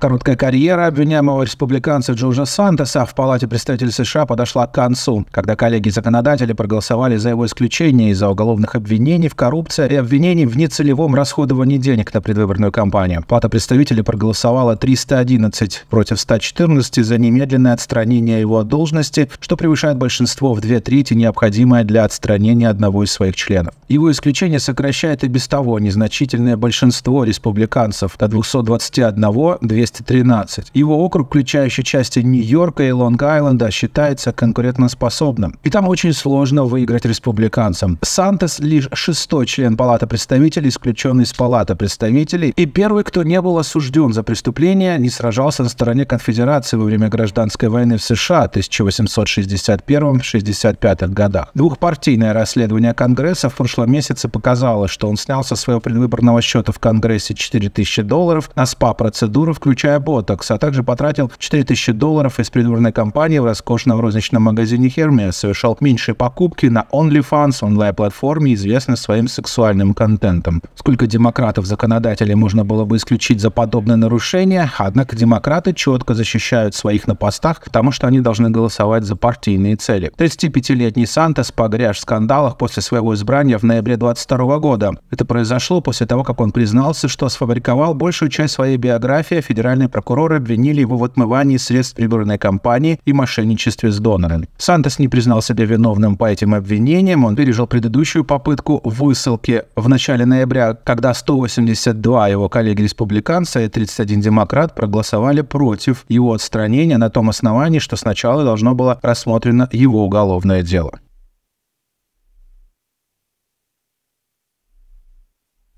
Короткая карьера обвиняемого республиканца Джорджа Сантоса в Палате представителей США подошла к концу, когда коллеги-законодатели проголосовали за его исключение из-за уголовных обвинений в коррупции и обвинений в нецелевом расходовании денег на предвыборную кампанию. Палата представителей проголосовала 311 против 114 за немедленное отстранение его от должности, что превышает большинство в две трети необходимое для отстранения одного из своих членов. Его исключение сокращает и без того незначительное большинство республиканцев до 221 200 213. Его округ, включающий части Нью-Йорка и Лонг-Айленда, считается конкурентоспособным. И там очень сложно выиграть республиканцам. Сантос лишь шестой член Палаты представителей, исключенный из Палаты представителей, и первый, кто не был осужден за преступление, не сражался на стороне конфедерации во время гражданской войны в США 1861-65 годах. Двухпартийное расследование Конгресса в прошлом месяце показало, что он снял со своего предвыборного счета в Конгрессе 4000 долларов на СПА-процедуру, включая включая ботокс, а также потратил 4000 долларов из придворной компании в роскошном розничном магазине Hermes, совершал меньшие покупки на OnlyFans, онлайн-платформе, известной своим сексуальным контентом. Сколько демократов-законодателей можно было бы исключить за подобное нарушение, однако демократы четко защищают своих на постах, потому что они должны голосовать за партийные цели. 35-летний Сантос погряз в скандалах после своего избрания в ноябре 22 года. Это произошло после того, как он признался, что сфабриковал большую часть своей биографии о а федеральные прокуроры обвинили его в отмывании средств приборной кампании и мошенничестве с донорами. Сантос не признал себя виновным по этим обвинениям, он пережил предыдущую попытку высылки в начале ноября, когда 182 его коллеги-республиканца и 31 демократ проголосовали против его отстранения на том основании, что сначала должно было рассмотрено его уголовное дело.